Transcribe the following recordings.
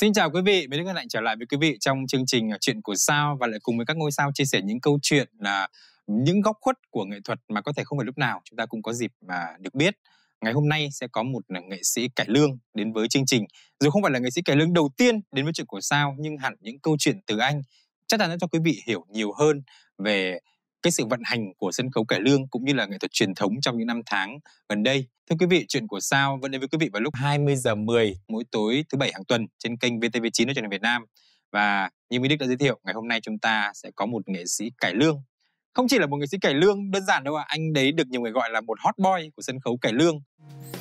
Xin chào quý vị, mình rất hạnh trở lại với quý vị trong chương trình Chuyện của Sao và lại cùng với các ngôi sao chia sẻ những câu chuyện là những góc khuất của nghệ thuật mà có thể không phải lúc nào chúng ta cũng có dịp mà được biết. Ngày hôm nay sẽ có một nghệ sĩ cải lương đến với chương trình. Dù không phải là nghệ sĩ cải lương đầu tiên đến với Chuyện của Sao nhưng hẳn những câu chuyện từ anh chắc chắn sẽ cho quý vị hiểu nhiều hơn về cái sự vận hành của sân khấu cải lương cũng như là nghệ thuật truyền thống trong những năm tháng gần đây. Thưa quý vị, chuyện của sao vẫn đến với quý vị vào lúc 20 giờ 10 mỗi tối thứ bảy hàng tuần trên kênh VTV9 ở truyền hình Việt Nam. Và như Minh Đức đã giới thiệu, ngày hôm nay chúng ta sẽ có một nghệ sĩ cải lương. Không chỉ là một nghệ sĩ cải lương đơn giản đâu ạ, à, anh đấy được nhiều người gọi là một hot boy của sân khấu cải lương.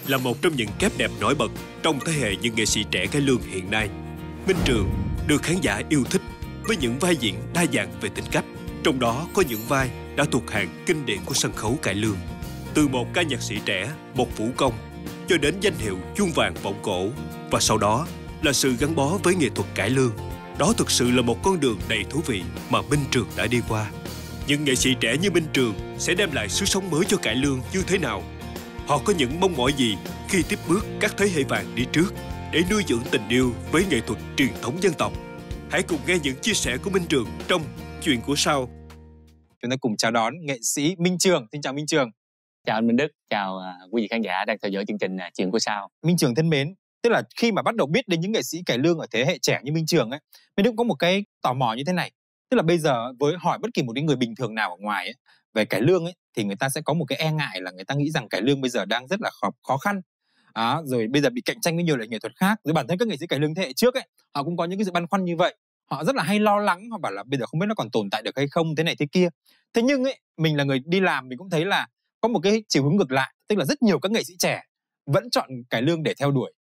Là một trong những kép đẹp nổi bật trong thế hệ những nghệ sĩ trẻ cải lương hiện nay, Minh Trường được khán giả yêu thích với những vai diễn đa dạng về tính cách, trong đó có những vai đã thuộc hàng kinh điển của sân khấu cải lương. Từ một ca nhạc sĩ trẻ, một vũ công, cho đến danh hiệu chuông vàng vọng cổ và sau đó là sự gắn bó với nghệ thuật cải lương. Đó thực sự là một con đường đầy thú vị mà Minh Trường đã đi qua. Những nghệ sĩ trẻ như Minh Trường sẽ đem lại sức sống mới cho cải lương như thế nào? Họ có những mong mỏi gì khi tiếp bước các thế hệ vàng đi trước để nuôi dưỡng tình yêu với nghệ thuật truyền thống dân tộc? Hãy cùng nghe những chia sẻ của Minh Trường trong Chuyện của sao chúng ta cùng chào đón nghệ sĩ Minh Trường. Xin chào Minh Trường. Chào anh Minh Đức, chào à, quý vị khán giả đang theo dõi chương trình à, Chuyện của Sao. Minh Trường thân mến, tức là khi mà bắt đầu biết đến những nghệ sĩ cải lương ở thế hệ trẻ như Minh Trường ấy, Minh Đức có một cái tò mò như thế này. Tức là bây giờ với hỏi bất kỳ một người bình thường nào ở ngoài ấy, về cải lương ấy, thì người ta sẽ có một cái e ngại là người ta nghĩ rằng cải lương bây giờ đang rất là khó, khó khăn à, rồi bây giờ bị cạnh tranh với nhiều loại nghệ thuật khác rồi bản thân các nghệ sĩ cải lương thế hệ trước ấy họ cũng có những cái sự băn khoăn như vậy họ rất là hay lo lắng họ bảo là bây giờ không biết nó còn tồn tại được hay không thế này thế kia thế nhưng ấy mình là người đi làm mình cũng thấy là có một cái chiều hướng ngược lại tức là rất nhiều các nghệ sĩ trẻ vẫn chọn cải lương để theo đuổi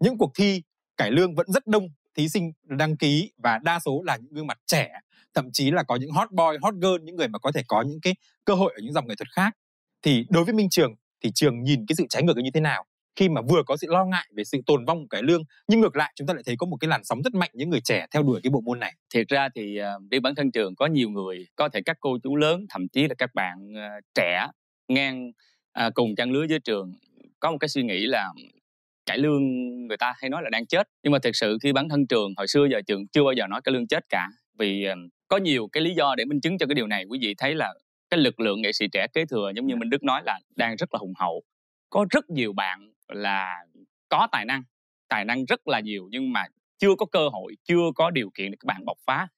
những cuộc thi cải lương vẫn rất đông thí sinh đăng ký và đa số là những gương mặt trẻ thậm chí là có những hot boy hot girl những người mà có thể có những cái cơ hội ở những dòng nghệ thuật khác thì đối với minh trường thì trường nhìn cái sự trái ngược như thế nào khi mà vừa có sự lo ngại về sự tồn vong của cải lương nhưng ngược lại chúng ta lại thấy có một cái làn sóng rất mạnh những người trẻ theo đuổi cái bộ môn này thiệt ra thì riêng ờ, bản thân trường có nhiều người có thể các cô chú lớn thậm chí là các bạn ờ, trẻ ngang à, cùng trang lứa với trường có một cái suy nghĩ là cải lương người ta hay nói là đang chết nhưng mà thực sự khi bản thân trường hồi xưa giờ trường chưa bao giờ nói cải lương chết cả vì ờ, có nhiều cái lý do để minh chứng cho cái điều này quý vị thấy là cái lực lượng nghệ sĩ trẻ kế thừa giống như dạ. Minh Đức nói là đang rất là hùng hậu có rất nhiều bạn là có tài năng tài năng rất là nhiều nhưng mà chưa có cơ hội chưa có điều kiện để các bạn bộc phá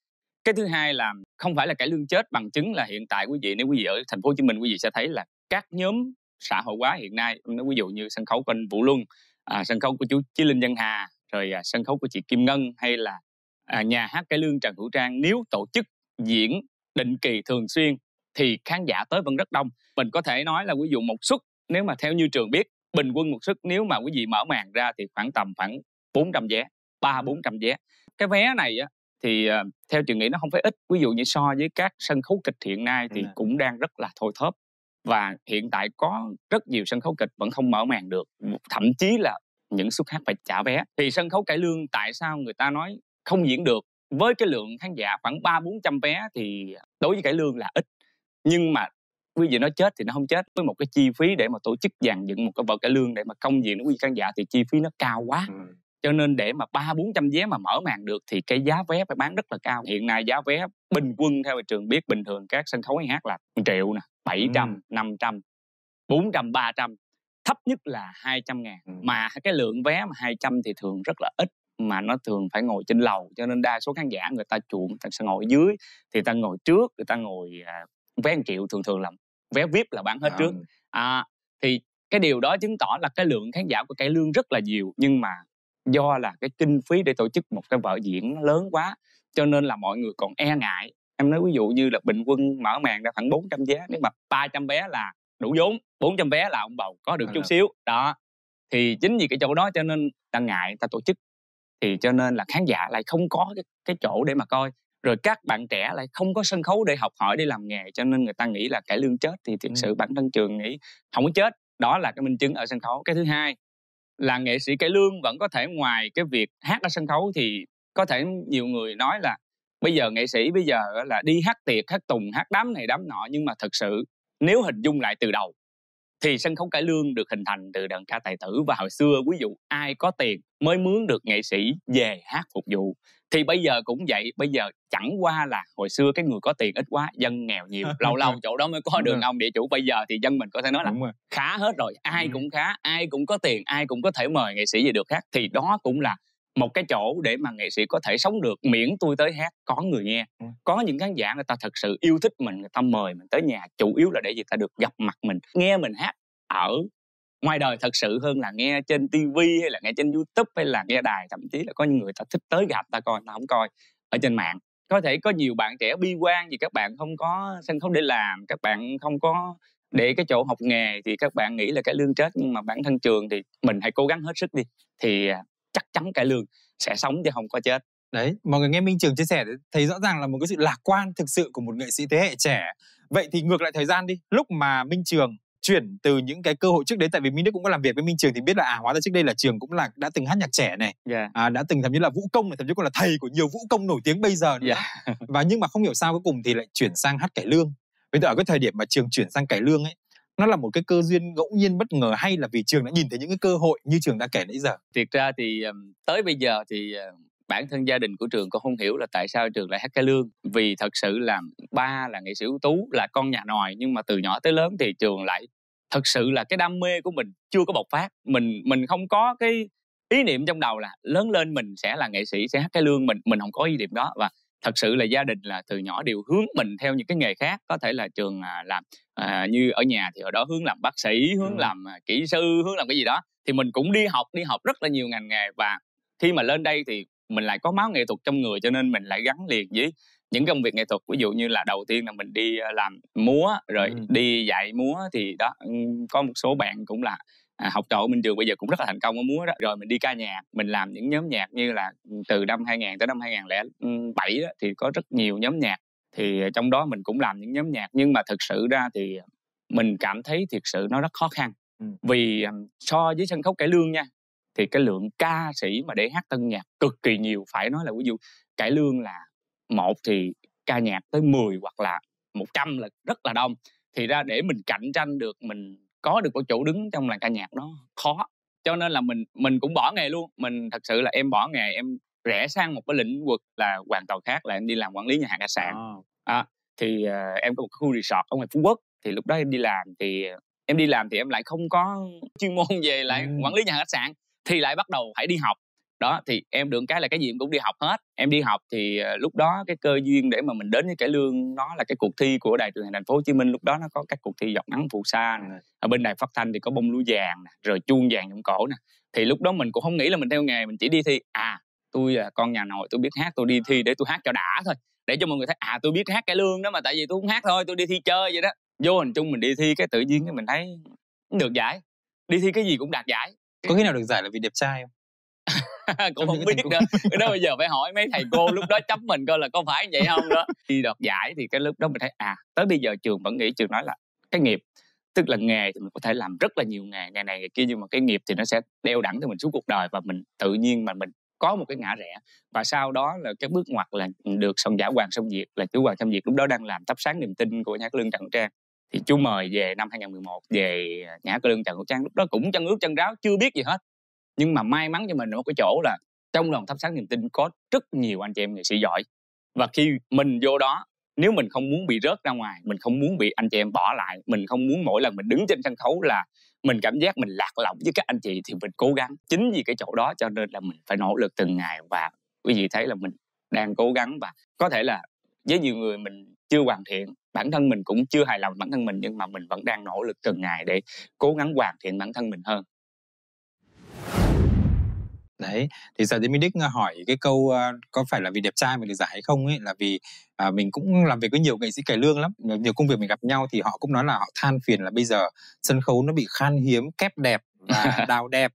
cái thứ hai là không phải là cải lương chết bằng chứng là hiện tại quý vị nếu quý vị ở thành phố hồ chí minh quý vị sẽ thấy là các nhóm xã hội hóa hiện nay ví dụ như sân khấu của vũ luân à, sân khấu của chú chí linh Văn hà rồi à, sân khấu của chị kim ngân hay là à, nhà hát cải lương trần hữu trang nếu tổ chức diễn định kỳ thường xuyên thì khán giả tới vẫn rất đông mình có thể nói là ví dụ một suất nếu mà theo như trường biết bình quân một suất nếu mà quý vị mở màn ra thì khoảng tầm khoảng 400 vé ba bốn trăm vé cái vé này á thì ờ, theo trường nghĩ nó không phải ít ví dụ như so với các sân khấu kịch hiện nay thì cũng đang rất là thôi thóp và hiện tại có rất nhiều sân khấu kịch vẫn không mở màn được thậm chí là những suất hát phải trả vé thì sân khấu cải lương tại sao người ta nói không diễn được với cái lượng khán giả khoảng ba bốn trăm vé thì đối với cải lương là ít nhưng mà ví dụ nó chết thì nó không chết với một cái chi phí để mà tổ chức dàn dựng một cái vở cải lương để mà công diện nó quy khán giả thì chi phí nó cao quá ừ. cho nên để mà ba bốn trăm vé mà mở màn được thì cái giá vé phải bán rất là cao hiện nay giá vé bình quân theo thị trường biết bình thường các sân khấu hay hát là triệu nè bảy trăm ừ. năm trăm bốn trăm ba trăm thấp nhất là 200 ngàn ừ. mà cái lượng vé mà 200 thì thường rất là ít mà nó thường phải ngồi trên lầu cho nên đa số khán giả người ta chuộng người ta sẽ ngồi dưới thì ta ngồi trước người ta ngồi à, vé 1 triệu thường thường là vé vip là bán hết à. trước à, thì cái điều đó chứng tỏ là cái lượng khán giả của cải lương rất là nhiều nhưng mà do là cái kinh phí để tổ chức một cái vở diễn lớn quá cho nên là mọi người còn e ngại em nói ví dụ như là bình quân mở màn ra khoảng 400 vé nếu mà 300 vé là đủ vốn 400 vé là ông bầu có được à, chút xíu đó thì chính vì cái chỗ đó cho nên ta ngại ta tổ chức thì cho nên là khán giả lại không có cái, cái chỗ để mà coi rồi các bạn trẻ lại không có sân khấu để học hỏi để làm nghề cho nên người ta nghĩ là cải lương chết thì thực sự bản thân trường nghĩ không có chết đó là cái minh chứng ở sân khấu cái thứ hai là nghệ sĩ cải lương vẫn có thể ngoài cái việc hát ở sân khấu thì có thể nhiều người nói là bây giờ nghệ sĩ bây giờ là đi hát tiệc hát tùng hát đám này đám nọ nhưng mà thực sự nếu hình dung lại từ đầu thì sân khấu cải lương được hình thành từ đàn ca tài tử và hồi xưa ví dụ ai có tiền mới mướn được nghệ sĩ về hát phục vụ thì bây giờ cũng vậy bây giờ chẳng qua là hồi xưa cái người có tiền ít quá dân nghèo nhiều lâu lâu chỗ đó mới có đường ông địa chủ bây giờ thì dân mình có thể nói là khá hết rồi ai cũng khá ai cũng có tiền ai cũng có thể mời nghệ sĩ gì được khác thì đó cũng là một cái chỗ để mà nghệ sĩ có thể sống được miễn tôi tới hát có người nghe có những khán giả người ta thật sự yêu thích mình người ta mời mình tới nhà chủ yếu là để gì ta được gặp mặt mình nghe mình hát ở ngoài đời thật sự hơn là nghe trên tivi hay là nghe trên youtube hay là nghe đài thậm chí là có những người ta thích tới gặp ta coi ta không coi ở trên mạng có thể có nhiều bạn trẻ bi quan vì các bạn không có sân khấu để làm các bạn không có để cái chỗ học nghề thì các bạn nghĩ là cái lương chết nhưng mà bản thân trường thì mình hãy cố gắng hết sức đi thì à, chắc chắn cái lương sẽ sống chứ không có chết đấy mọi người nghe minh trường chia sẻ thấy rõ ràng là một cái sự lạc quan thực sự của một nghệ sĩ thế hệ trẻ vậy thì ngược lại thời gian đi lúc mà minh trường chuyển từ những cái cơ hội trước đấy tại vì minh đức cũng có làm việc với minh trường thì biết là à hóa ra trước đây là trường cũng là đã từng hát nhạc trẻ này yeah. Dạ. à, đã từng thậm chí là vũ công này thậm chí còn là thầy của nhiều vũ công nổi tiếng bây giờ nữa. Yeah. Dạ. và nhưng mà không hiểu sao cuối cùng thì lại chuyển sang hát cải lương bây giờ ở cái thời điểm mà trường chuyển sang cải lương ấy nó là một cái cơ duyên ngẫu nhiên bất ngờ hay là vì trường đã nhìn thấy những cái cơ hội như trường đã kể nãy giờ thiệt ra thì tới bây giờ thì ờ, bản thân gia đình của trường cũng không hiểu là tại sao trường lại hát cải lương vì thật sự là ba là nghệ sĩ ưu tú là con nhà nòi nhưng mà từ nhỏ tới lớn thì trường lại thật sự là cái đam mê của mình chưa có bộc phát mình mình không có cái ý niệm trong đầu là lớn lên mình sẽ là nghệ sĩ sẽ hát cái lương mình mình không có ý niệm đó và thật sự là gia đình là từ nhỏ đều hướng mình theo những cái nghề khác có thể là trường à, làm à, như ở nhà thì ở đó hướng làm bác sĩ hướng ừ. làm à, kỹ sư hướng làm cái gì đó thì mình cũng đi học đi học rất là nhiều ngành nghề và khi mà lên đây thì mình lại có máu nghệ thuật trong người cho nên mình lại gắn liền với những công việc nghệ thuật ví dụ như là đầu tiên là mình đi ờ, làm múa rồi ừ. đi dạy múa thì đó có một số bạn cũng là à, học trò của Minh Trường bây giờ cũng rất là thành công ở múa đó rồi mình đi ca nhạc mình làm những nhóm nhạc như là từ năm 2000 tới năm 2007 đó, thì có rất nhiều nhóm nhạc thì ờ, trong đó mình cũng làm những nhóm nhạc nhưng mà thực sự ra thì mình cảm thấy thực sự nó rất khó khăn ừ. vì ờ, so với sân khấu cải lương nha thì cái lượng ca sĩ mà để hát tân nhạc cực kỳ nhiều phải nói là ví dụ cải lương là một thì ca nhạc tới 10 hoặc là 100 là rất là đông thì ra để mình cạnh tranh được mình có được cái chỗ đứng trong làng ca nhạc nó khó cho nên là mình mình cũng bỏ nghề luôn mình thật sự là em bỏ nghề em rẽ sang một cái lĩnh vực là hoàn toàn khác là em đi làm quản lý nhà hàng khách sạn à. À, thì uh, em có một khu resort ở ngoài phú quốc thì lúc đó em đi làm thì ờ, em đi làm thì em lại không có chuyên môn về lại ừ. quản lý nhà hàng khách sạn thì lại bắt đầu phải đi học đó thì em được cái là cái gì em cũng đi học hết em đi học thì ờ, lúc đó cái cơ duyên để mà mình đến với cải lương nó là cái cuộc thi của đài truyền hình thành phố hồ chí minh lúc đó nó có các cuộc thi giọt nắng phù sa ở bên đài phát thanh thì có bông lúa vàng nè rồi chuông vàng trong cổ nè thì lúc đó mình cũng không nghĩ là mình theo nghề mình chỉ đi thi à tôi là con nhà nội tôi biết hát tôi đi thi để tôi hát cho đã thôi để cho mọi người thấy à tôi biết hát cải lương đó mà tại vì tôi không hát thôi tôi đi thi chơi vậy đó vô hình chung mình đi thi cái tự nhiên cái mình thấy được giải đi thi cái gì cũng đạt giải có khi nào được giải là vì đẹp trai không cũng không biết nữa cái đó bây giờ phải hỏi mấy thầy cô lúc đó chấm mình coi là có phải vậy không đó đi đoạt giải thì cái lúc đó mình thấy à tới bây giờ trường vẫn nghĩ trường nói là cái nghiệp tức là nghề thì mình có thể làm rất là nhiều nghề ngày này ngày kia nhưng mà cái nghiệp thì nó sẽ đeo đẳng cho mình suốt cuộc đời và mình tự nhiên mà mình có một cái ngã rẽ và sau đó là cái bước ngoặt là được song giả Hoàng Song Diệt là chú Hoàng Song Diệt lúc đó đang làm thắp sáng niềm tin của nhạc lương Trần Trang thì chú mời về năm 2011 về nhà hát lương Trần Trang lúc đó cũng chân ướt chân ráo chưa biết gì hết nhưng mà may mắn cho mình ở một cái chỗ là trong đoàn thắp sáng niềm tin có rất nhiều anh chị em nghệ sĩ giỏi và khi mình vô đó nếu mình không muốn bị rớt ra ngoài mình không muốn bị anh chị em bỏ lại mình không muốn mỗi lần mình đứng trên sân khấu là mình cảm giác mình lạc lõng với các anh chị thì mình cố gắng chính vì cái chỗ đó cho nên là mình phải nỗ lực từng ngày và quý vị thấy là mình đang cố gắng và có thể là với nhiều người mình chưa hoàn thiện bản thân mình cũng chưa hài lòng bản thân mình nhưng mà mình vẫn đang nỗ lực từng ngày để cố gắng hoàn thiện bản thân mình hơn đấy thì giờ thì mình đích ờ, hỏi cái câu uh, có phải là vì đẹp trai mình được giải hay không ấy là vì uh, mình cũng làm việc với nhiều nghệ sĩ cải lương lắm nhiều công việc mình gặp nhau thì họ cũng nói là họ than phiền là bây giờ sân khấu nó bị khan hiếm kép đẹp và đào đẹp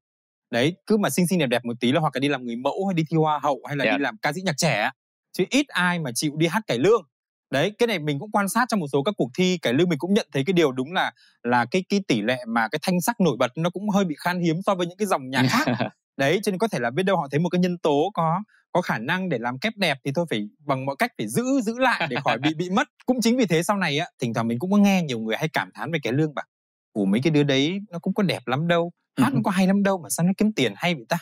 đấy cứ mà xinh xinh đẹp đẹp một tí là hoặc là đi làm người mẫu hay đi thi hoa hậu hay là yeah. đi dạ. làm ca sĩ nhạc trẻ chứ ít ai mà chịu đi hát cải lương đấy cái này mình cũng quan sát trong một số các cuộc thi cải lương mình cũng nhận thấy cái điều đúng là là cái cái tỷ lệ mà cái thanh sắc nổi bật nó cũng hơi bị khan hiếm so với những cái dòng nhạc khác đấy cho nên có thể là biết đâu họ thấy một cái nhân tố có có khả năng để làm kép đẹp thì thôi phải bằng mọi cách phải giữ giữ lại để khỏi bị bị mất cũng chính vì thế sau này á thỉnh thoảng mình cũng có nghe nhiều người hay cảm thán về cái lương bạc của mấy cái đứa đấy nó cũng có đẹp lắm đâu hát ừ. cũng có hay lắm đâu mà sao nó kiếm tiền hay vậy ta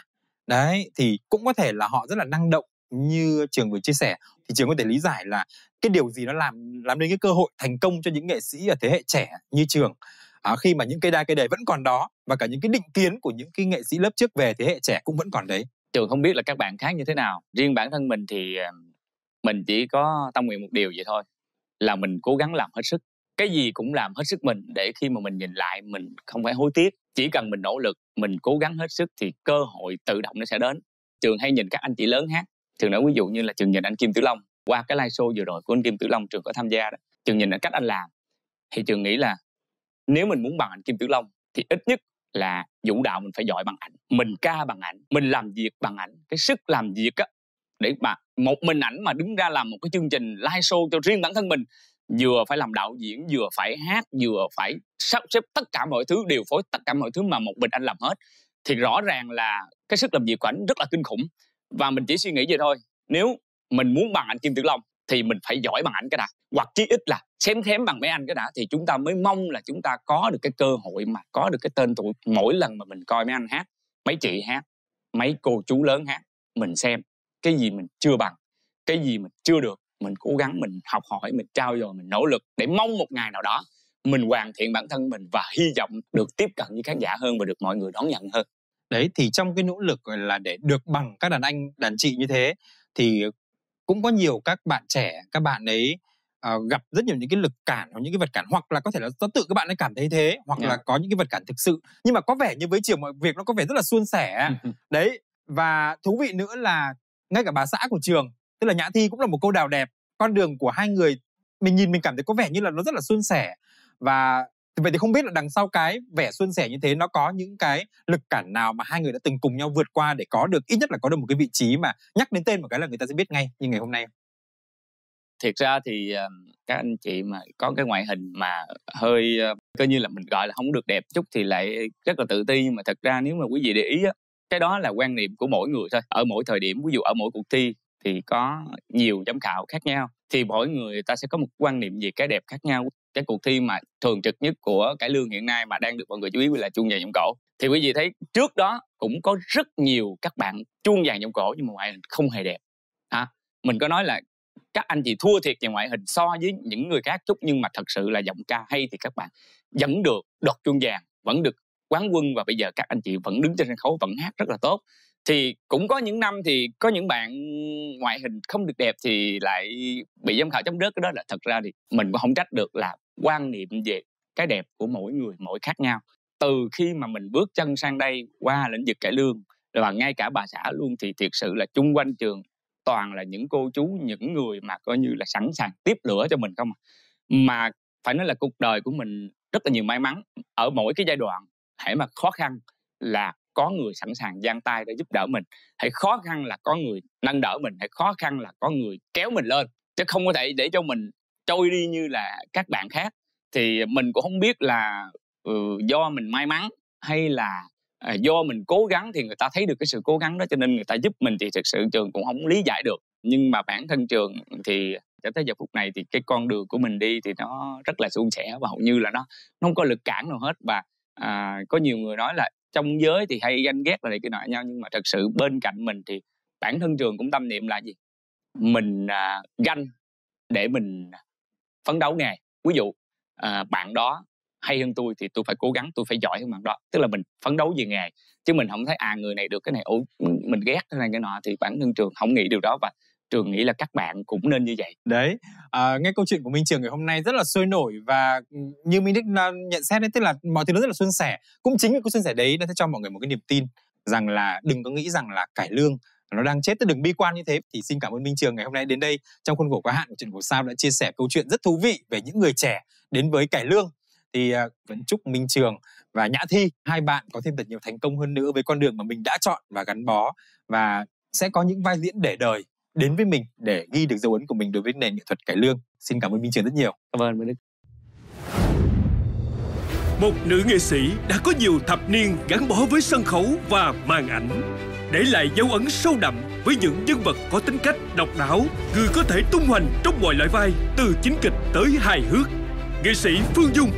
đấy thì cũng có thể là họ rất là năng động như trường vừa chia sẻ thì trường có thể lý giải là cái điều gì nó làm làm nên cái cơ hội thành công cho những nghệ sĩ ở thế hệ trẻ như trường à, khi mà những cây đa cây đề vẫn còn đó và cả những cái định kiến của những cái nghệ sĩ lớp trước về thế hệ trẻ cũng vẫn còn đấy trường không biết là các bạn khác như thế nào riêng bản thân mình thì ờ, mình chỉ có tâm nguyện một điều vậy thôi là mình cố gắng làm hết sức cái gì cũng làm hết sức mình để khi mà mình nhìn lại mình không phải hối tiếc chỉ cần mình nỗ lực mình cố gắng hết sức thì cơ hội tự động nó sẽ đến trường hay nhìn các anh chị lớn hát trường nói ví dụ như là trường nhìn anh kim tử long qua cái live show vừa rồi của anh kim tử long trường có tham gia đó trường nhìn ở cách anh làm thì trường nghĩ là nếu mình muốn bằng anh kim tử long thì ít nhất là vũ đạo mình phải giỏi bằng ảnh mình ca bằng ảnh mình làm việc bằng ảnh cái sức làm việc á để mà một mình ảnh mà đứng ra làm một cái chương trình live show cho riêng bản thân mình vừa phải làm đạo diễn vừa phải hát vừa phải sắp xếp tất cả mọi thứ điều phối tất cả mọi thứ mà một mình anh làm hết thì rõ ràng là cái sức làm việc của ảnh rất là kinh khủng và mình chỉ suy nghĩ vậy thôi nếu mình muốn bằng anh kim tử long thì mình phải giỏi bằng ảnh cái đã hoặc chí ít là xem thém bằng mấy anh cái đã thì chúng ta mới mong là chúng ta có được cái cơ hội mà có được cái tên tuổi mỗi lần mà mình coi mấy anh hát mấy chị hát mấy cô chú lớn hát mình xem cái gì mình chưa bằng cái gì mình chưa được mình cố gắng mình học hỏi mình trao dồi mình nỗ lực để mong một ngày nào đó mình hoàn thiện bản thân mình và hy vọng được tiếp cận với khán giả hơn và được mọi người đón nhận hơn đấy thì trong cái nỗ lực là để được bằng các đàn anh đàn chị như thế thì cũng có nhiều các bạn trẻ các bạn ấy uh, gặp rất nhiều những cái lực cản hoặc những cái vật cản hoặc là có thể là do tự các bạn ấy cảm thấy thế hoặc yeah. là có những cái vật cản thực sự nhưng mà có vẻ như với chiều mọi việc nó có vẻ rất là suôn sẻ đấy và thú vị nữa là ngay cả bà xã của trường tức là nhã thi cũng là một câu đào đẹp con đường của hai người mình nhìn mình cảm thấy có vẻ như là nó rất là suôn sẻ và vậy thì không biết là đằng sau cái vẻ xuân sẻ như thế nó có những cái lực cản nào mà hai người đã từng cùng nhau vượt qua để có được ít nhất là có được một cái vị trí mà nhắc đến tên một cái là người ta sẽ biết ngay như ngày hôm nay thiệt ra thì ờ, các anh chị mà có cái ngoại hình mà hơi ờ, coi như là mình gọi là không được đẹp chút thì lại rất là tự ti nhưng mà thật ra nếu mà quý vị để ý á cái đó là quan niệm của mỗi người thôi ở mỗi thời điểm ví dụ ở mỗi cuộc thi thì có nhiều giám khảo khác nhau thì mỗi người ta sẽ có một quan niệm về cái đẹp khác nhau cái cuộc thi mà thường trực nhất của cải lương hiện nay mà đang được mọi người chú ý là chuông vàng giọng cổ thì quý vị thấy trước đó cũng có rất nhiều các bạn chuông vàng giọng cổ nhưng mà ngoại hình không hề đẹp hả à, mình có nói là các anh chị thua thiệt về ngoại hình so với những người khác chút nhưng mà thật sự là giọng ca hay thì các bạn vẫn được đọt chuông vàng vẫn được quán quân và bây giờ các anh chị vẫn đứng trên sân khấu vẫn hát rất là tốt thì cũng có những năm thì có những bạn ngoại hình không được đẹp thì lại bị giám khảo chấm rớt cái đó là thật ra thì mình cũng không trách được là quan niệm về cái đẹp của mỗi người mỗi khác nhau từ khi mà mình bước chân sang đây qua lĩnh vực cải lương và ngay cả bà xã luôn thì thiệt sự là chung quanh trường toàn là những cô chú những người mà coi như là sẵn sàng tiếp lửa cho mình không à. mà phải nói là cuộc đời của mình rất là nhiều may mắn ở mỗi cái giai đoạn hãy mà khó khăn là có người sẵn sàng giang tay để giúp đỡ mình hãy khó khăn là có người nâng đỡ mình hãy khó khăn là có người kéo mình lên chứ không có thể để cho mình trôi đi như là các bạn khác thì mình cũng không biết là ừ, do mình may mắn hay là à, do mình cố gắng thì người ta thấy được cái sự cố gắng đó cho nên người ta giúp mình thì thực sự trường cũng không lý giải được nhưng mà bản thân trường thì cho tới giờ phút này thì cái con đường của mình đi thì nó rất là suôn sẻ và hầu như là nó nó không có lực cản nào hết và à, có nhiều người nói là trong giới thì hay ganh ghét là này cái nọ nhau nhưng mà thật sự bên cạnh mình thì bản thân trường cũng tâm niệm là gì mình à, ganh để mình phấn đấu nghề ví dụ à, bạn đó hay hơn tôi thì tôi phải cố gắng tôi phải giỏi hơn bạn đó tức là mình phấn đấu về nghề chứ mình không thấy à người này được cái này ủ mình ghét cái này cái nọ thì bản thân trường không nghĩ điều đó và trường nghĩ là các bạn cũng nên như vậy đấy à, nghe câu chuyện của minh trường ngày hôm nay rất là sôi nổi và ừ, như minh đức nhận xét đấy tức là mọi thứ nó rất là suôn sẻ cũng chính cái suôn sẻ đấy nó sẽ cho mọi người một cái niềm tin rằng là đừng có nghĩ rằng là cải lương nó đang chết đừng bi quan như thế thì xin cảm ơn minh trường ngày hôm nay đến đây trong khuôn khổ quá hạn của chuyện của sao đã chia sẻ câu chuyện rất thú vị về những người trẻ đến với cải lương thì à, vẫn chúc minh trường và nhã thi hai bạn có thêm thật nhiều thành công hơn nữa với con đường mà mình đã chọn và gắn bó và sẽ có những vai diễn để đời đến với mình để dạ. ghi được dấu ấn của mình đối với nền nghệ thuật cải lương xin cảm ơn minh trường rất nhiều cảm ơn đức một nữ nghệ sĩ đã có nhiều thập niên gắn bó với sân khấu và màn ảnh để lại dấu ấn sâu đậm với những nhân vật có tính cách độc đáo người có thể tung hoành trong mọi loại vai từ chính kịch tới hài hước nghệ sĩ phương dung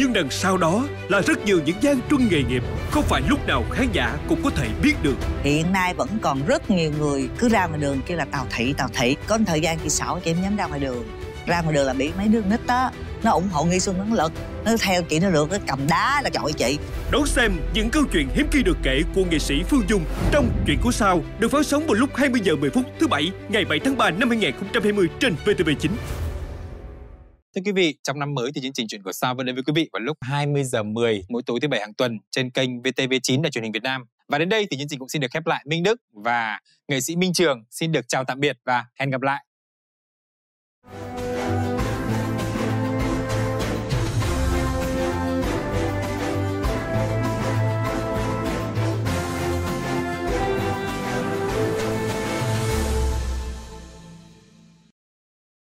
nhưng đằng sau đó là rất nhiều những gian truân nghề nghiệp Không phải lúc nào khán giả cũng có thể biết được Hiện nay vẫn còn rất nhiều người cứ ra ngoài đường kêu là tàu Thị, tàu Thị Có một thời gian chị Sảo chị em dám ra ngoài đường Ra ngoài đường là bị mấy đứa nít đó Nó ủng hộ Nghi Xuân nó lật Nó theo chị nó lượt, nó cầm đá là chọi chị Đón xem những câu chuyện hiếm khi được kể của nghệ sĩ Phương Dung Trong Chuyện của Sao Được phát sóng vào lúc 20 giờ 10 phút thứ bảy Ngày 7 tháng 3 năm 2020 trên VTV9 Thưa quý vị, trong năm mới thì chương trình chuyện của sao vẫn đến với quý vị vào lúc 20 giờ 10 mỗi tối thứ bảy hàng tuần trên kênh VTV9 là truyền hình Việt Nam. Và đến đây thì chương trình cũng xin được khép lại Minh Đức và nghệ sĩ Minh Trường xin được chào tạm biệt và hẹn gặp lại.